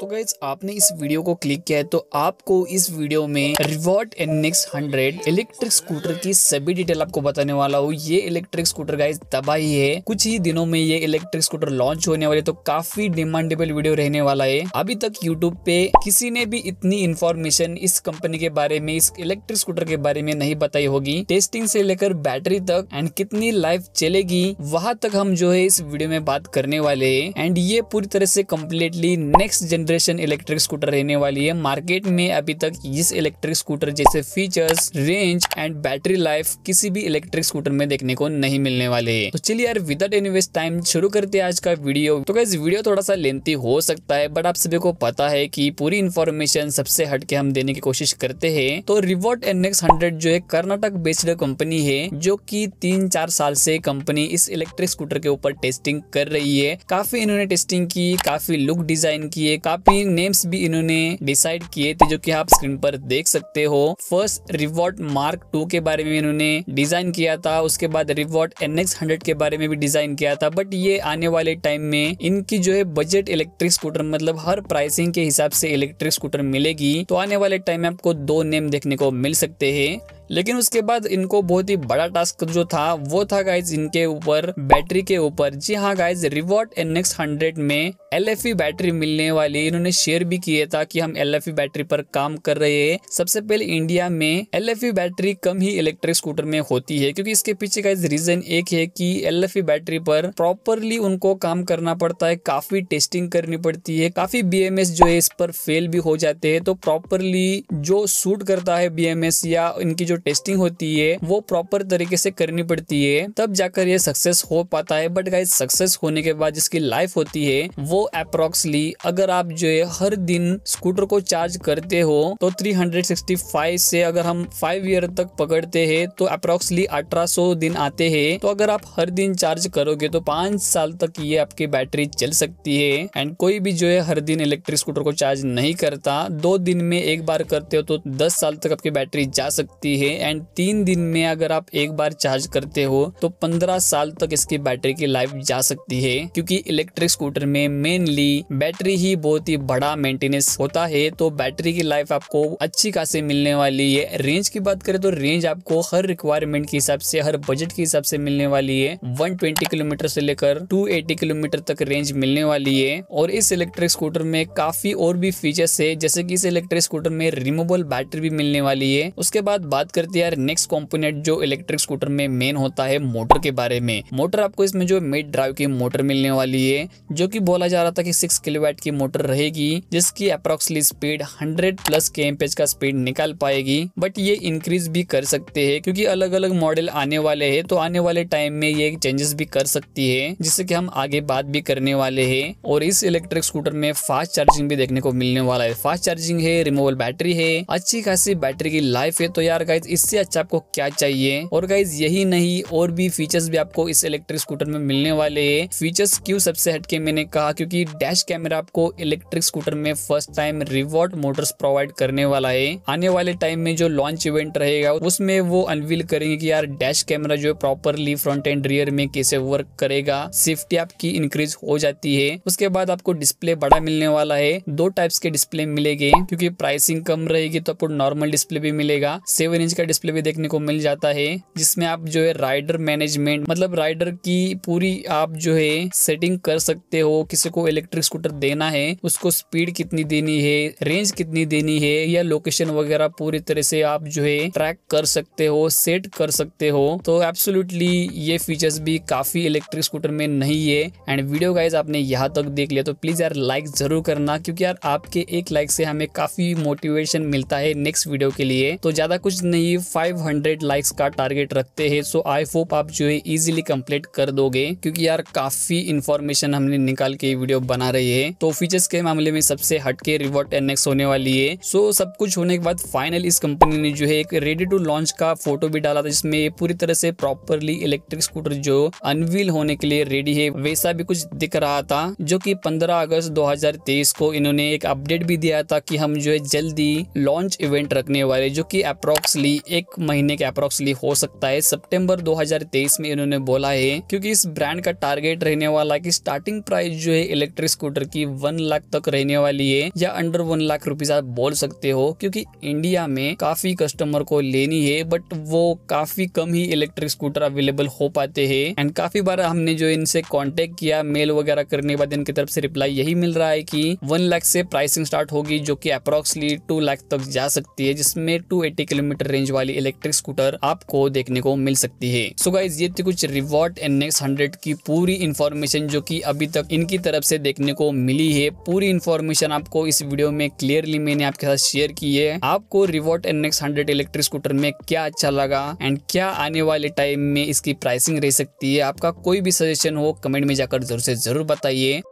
तो गाइज आपने इस वीडियो को क्लिक किया है तो आपको इस वीडियो में Rivot N next hundred electric scooter की सभी डिटेल आपको बताने वाला हूँ ये इलेक्ट्रिक स्कूटर गाइज तबाही है कुछ ही दिनों में ये इलेक्ट्रिक स्कूटर लॉन्च होने वाले तो काफी डिमांडेबल वीडियो रहने वाला है अभी तक यूट्यूब पे किसी ने भी इतनी इन्फॉर्मेशन इस कंपनी के बारे में इस इलेक्ट्रिक स्कूटर के बारे में नहीं बताई होगी टेस्टिंग से लेकर बैटरी तक एंड कितनी लाइफ चलेगी वहां तक हम जो है इस वीडियो में बात करने वाले है एंड ये पूरी तरह से completely next generation generation electric scooter रहने वाली है मार्केट में अभी तक इस इलेक्ट्रिक स्कूटर जैसे features range and battery life किसी भी इलेक्ट्रिक स्कूटर में देखने को नहीं मिलने वाले है तो चलिए यार विदाउट एनी वेस्ट टाइम शुरू करते हैं आज का वीडियो तो इस वीडियो थोड़ा सा लेंथी हो सकता है बट आप सभी को पता है की पूरी इन्फॉर्मेशन सबसे हटके हम देने की कोशिश करते है तो रिवॉर्ट एन एक्स हंड्रेड जो है कर्नाटक बेस्ड कंपनी है जो की तीन चार साल से कंपनी इस इलेक्ट्रिक स्कूटर के ऊपर टेस्टिंग कर रही है काफी इन्होंने टेस्टिंग की काफी लुक डिजाइन है काफी पे नेम्स भी इन्होंने डिसाइड किए थे जो कि आप स्क्रीन पर देख सकते हो फर्स्ट रिवॉर्ड मार्क टू के बारे में इन्होंने डिजाइन किया था उसके बाद रिवॉर्ड एनएक्स हंड्रेड के बारे में भी डिजाइन किया था बट ये आने वाले टाइम में इनकी जो है बजट इलेक्ट्रिक स्कूटर मतलब हर प्राइसिंग के हिसाब से इलेक्ट्रिक स्कूटर मिलेगी तो आने वाले टाइम में आपको दो नेम देखने को मिल सकते हैं लेकिन उसके बाद इनको बहुत ही बड़ा टास्क जो था वो था गाइज इनके ऊपर बैटरी के ऊपर जी हाँ guys Rivot N X hundred में एल एफ बैटरी मिलने वाली इन्होंने शेयर भी किए था कि हम एल एफ बैटरी पर काम कर रहे हैं सबसे पहले इंडिया में एल एफ ई बैटरी कम ही इलेक्ट्रिक स्कूटर में होती है क्योंकि इसके पीछे गाइज रीजन एक है कि एल एफ बैटरी पर प्रॉपरली उनको काम करना पड़ता है काफी टेस्टिंग करनी पड़ती है काफी बी एम एस जो है इस पर फेल भी हो जाते हैं तो प्रॉपरली जो सूट करता है बी एम एस या इनकी जो टेस्टिंग होती है वो प्रॉपर तरीके से करनी पड़ती है तब जाकर ये सक्सेस हो पाता है बट गाइज सक्सेस होने के बाद जिसकी लाइफ होती है वो अप्रोक्सली अगर आप जो है हर दिन स्कूटर को चार्ज करते हो तो 365 से अगर हम 5 ईयर तक पकड़ते हैं तो अप्रोक्सली 1800 दिन आते हैं तो अगर आप हर दिन चार्ज करोगे तो पांच साल तक ये आपकी बैटरी चल सकती है एंड कोई भी जो है हर दिन इलेक्ट्रिक स्कूटर को चार्ज नहीं करता दो दिन में एक बार करते हो तो दस साल तक आपकी बैटरी जा सकती है के एंड तीन दिन में अगर आप एक बार चार्ज करते हो तो पंद्रह साल तक इसकी बैटरी की लाइफ जा सकती है क्योंकि इलेक्ट्रिक स्कूटर में मेनली बैटरी ही बहुत ही बड़ा मेंटेनेंस होता है तो बैटरी की लाइफ आपको अच्छी खासी मिलने वाली है रेंज की बात करें तो रेंज आपको हर रिक्वायरमेंट के हिसाब से हर बजट के हिसाब से मिलने वाली है 120 किलोमीटर से लेकर 280 किलोमीटर तक रेंज मिलने वाली है और इस इलेक्ट्रिक स्कूटर में काफी और भी फीचर्स है जैसे कि इस इलेक्ट्रिक स्कूटर में रिमूवेबल बैटरी भी मिलने वाली है उसके बाद बात करते हैं यार नेक्स्ट कॉम्पोनेट जो इलेक्ट्रिक स्कूटर में मेन होता है मोटर के बारे में मोटर आपको इसमें जो मिड ड्राइव की मोटर मिलने वाली है जो की बोला जा रहा था कि सिक्स किलोवाट की मोटर रहेगी जिसकी अप्रोक्सली स्पीड हंड्रेड प्लस के का स्पीड निकाल पाएगी बट ये इंक्रीज भी कर सकते है क्योंकि अलग अलग मॉडल आने वाले है तो आने वाले टाइम में ये चेंजेस भी कर सकती है जिससे कि हम आगे बात भी करने वाले हैं और इस इलेक्ट्रिक स्कूटर में फास्ट चार्जिंग भी देखने को मिलने वाला है फास्ट चार्जिंग है रिमोवल बैटरी है अच्छी खासी बैटरी की लाइफ है तो यार का गाइज इससे अच्छा आपको क्या चाहिए और गाइज यही नहीं और भी फीचर्स भी आपको इस इलेक्ट्रिक स्कूटर में मिलने वाले है फीचर्स क्यों सबसे हटके मैंने कहा क्योंकि डैश कैमरा आपको इलेक्ट्रिक स्कूटर में first time Rivot motors provide करने वाला है आने वाले टाइम में जो लॉन्च इवेंट रहेगा उसमें वो अनवील करेंगे कि यार डैश कैमरा जो है प्रॉपरली फ्रंट एंड रियर में कैसे वर्क करेगा सेफ्टी आपकी इंक्रीज हो जाती है उसके बाद आपको डिस्प्ले बड़ा मिलने वाला है दो टाइप्स के डिस्प्ले मिलेंगे क्योंकि प्राइसिंग कम रहेगी तो आपको नॉर्मल डिस्प्ले भी मिलेगा सेवन इंच का डिस्प्ले भी देखने को मिल जाता है जिसमें आप जो है राइडर मैनेजमेंट मतलब राइडर की पूरी आप जो है सेटिंग कर सकते हो किसी को इलेक्ट्रिक स्कूटर देना है उसको स्पीड कितनी देनी है रेंज कितनी देनी है या लोकेशन वगैरह पूरी तरह से आप जो है ट्रैक कर सकते हो सेट कर सकते हो तो एब्सोल्युटली ये फीचर्स भी काफी इलेक्ट्रिक स्कूटर में नहीं है एंड वीडियो गाइज आपने यहाँ तक देख लिया तो प्लीज यार लाइक जरूर करना क्योंकि यार आपके एक लाइक से हमें काफी मोटिवेशन मिलता है नेक्स्ट वीडियो के लिए तो ज्यादा कुछ नहीं अपने ये 500 लाइक्स का टारगेट रखते हैं सो आई होप आप जो है इजीली कंप्लीट कर दोगे क्योंकि यार काफी इन्फॉर्मेशन हमने निकाल के वीडियो बना रही है तो फीचर्स के मामले में सबसे हटके रिवॉर्ट एनएक्स होने वाली है सो सब कुछ होने के बाद फाइनल इस कंपनी ने जो है एक रेडी टू लॉन्च का फोटो भी डाला था जिसमें पूरी तरह से प्रॉपरली इलेक्ट्रिक स्कूटर जो अनवील होने के लिए रेडी है वैसा भी कुछ दिख रहा था जो कि 15 अगस्त 2023 को इन्होंने एक अपडेट भी दिया था कि हम जो है जल्दी लॉन्च इवेंट रखने वाले जो कि अप्रोक्सली करीब एक महीने के अप्रोक्सली हो सकता है सितंबर 2023 में इन्होंने बोला है क्योंकि इस ब्रांड का टारगेट रहने वाला कि स्टार्टिंग प्राइस जो है इलेक्ट्रिक स्कूटर की वन लाख तक रहने वाली है या अंडर वन लाख रुपीज आप बोल सकते हो क्योंकि इंडिया में काफी कस्टमर को लेनी है बट वो काफी कम ही इलेक्ट्रिक स्कूटर अवेलेबल हो पाते हैं एंड काफी बार हमने जो इनसे कॉन्टेक्ट किया मेल वगैरह करने के बाद इनकी तरफ से रिप्लाई यही मिल रहा है की वन लाख से प्राइसिंग स्टार्ट होगी जो की अप्रोक्सली टू लाख तक जा सकती है जिसमें टू एटी किलोमीटर रेंज वाली इलेक्ट्रिक स्कूटर आपको देखने को मिल सकती है सो गाइज ये थी कुछ रिवॉर्ट एन एक्स हंड्रेड की पूरी इन्फॉर्मेशन जो की अभी तक इनकी तरफ से देखने को मिली है पूरी इन्फॉर्मेशन आपको इस वीडियो में क्लियरली मैंने आपके साथ शेयर की है आपको Rivot N X hundred electric scooter में क्या अच्छा लगा एंड क्या आने वाले टाइम में इसकी प्राइसिंग रह सकती है आपका कोई भी सजेशन हो कमेंट में जाकर जरूर से जरूर बताइए